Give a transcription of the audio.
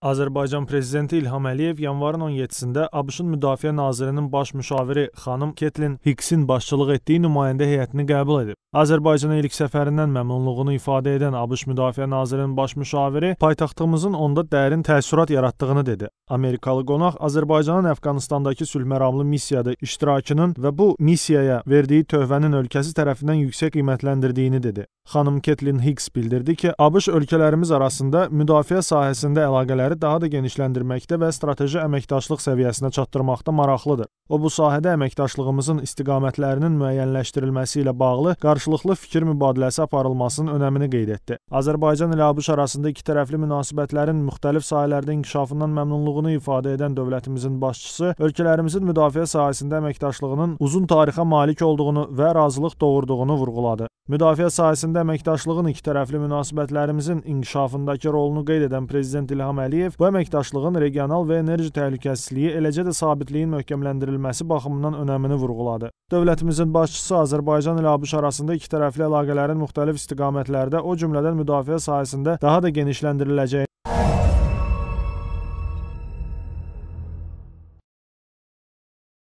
Azərbaycan prezidenti İlham Əliyev yanvarın 17-də ABŞ-ın müdafiə nazirinin baş müşaviri xanım Ketlin Hiksin başçılıq etdiyi nümayəndə heyətini qəbul edib. Azərbaycana ilk səfərindən məmnunluğunu ifadə edən ABŞ müdafiə nazirinin baş müşaviri paytaxtımızın onda dərin təəssürat yaratdığını dedi. Amerikalı qonaq Azərbaycanın Əfqanistandakı sülhməramlı missiyada iştirakının və bu missiyaya verdiyi töhfənin ölkəsi tərəfindən yüksək qiymətləndirdiyini dedi. Xanım Ketlin Hiks bildirdi ki, ABŞ ölkələrimiz arasında müdafiə sahəsində əlaqələri layihələri daha da genişləndirməkdə və strateji əməkdaşlıq səviyyəsinə çatdırmaqda maraqlıdır. O bu sahədə əməkdaşlığımızın istiqamətlərinin müəyyənləşdirilməsi ilə bağlı qarşılıqlı fikir mübadiləsi aparılmasının önəmini qeyd etdi. Azərbaycan ilə ABŞ arasında ikitərəfli münasibətlərin müxtəlif sahələrdə inkişafından məmnunluğunu ifadə edən dövlətimizin başçısı ölkələrimizin müdafiə sahəsində əməkdaşlığının uzun tarixə malik olduğunu və razılıq doğurduğunu vurğuladı. Müdafiə sahəsində əməkdaşlığın ikitərəfli münasibətlərimizin inkişafındakı rolunu qeyd edən prezident İlham Əliyev bu əməkdaşlığın regional və enerji təhlükəsizliyi eləcə də sabitliyin möhkəmləndirilməsi edilməsi baxımından önəmini vurğuladı. Dövlətimizin başçısı Azərbaycan ilə ABŞ arasında ikitərəfli əlaqələrin müxtəlif istiqamətlərdə, o cümlədən müdafiə sahəsində daha da genişləndiriləcəyini